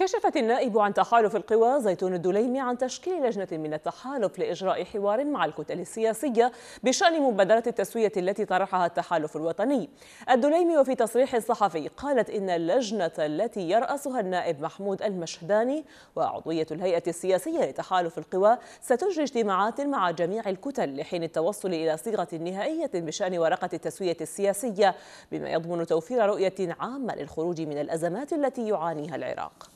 كشفت النائب عن تحالف القوى زيتون الدليمي عن تشكيل لجنة من التحالف لإجراء حوار مع الكتل السياسية بشأن مبادرة التسوية التي طرحها التحالف الوطني الدليمي وفي تصريح صحفي قالت إن اللجنة التي يرأسها النائب محمود المشهداني وعضوية الهيئة السياسية لتحالف القوى ستجري اجتماعات مع جميع الكتل لحين التوصل إلى صيغة نهائية بشأن ورقة التسوية السياسية بما يضمن توفير رؤية عامة للخروج من الأزمات التي يعانيها العراق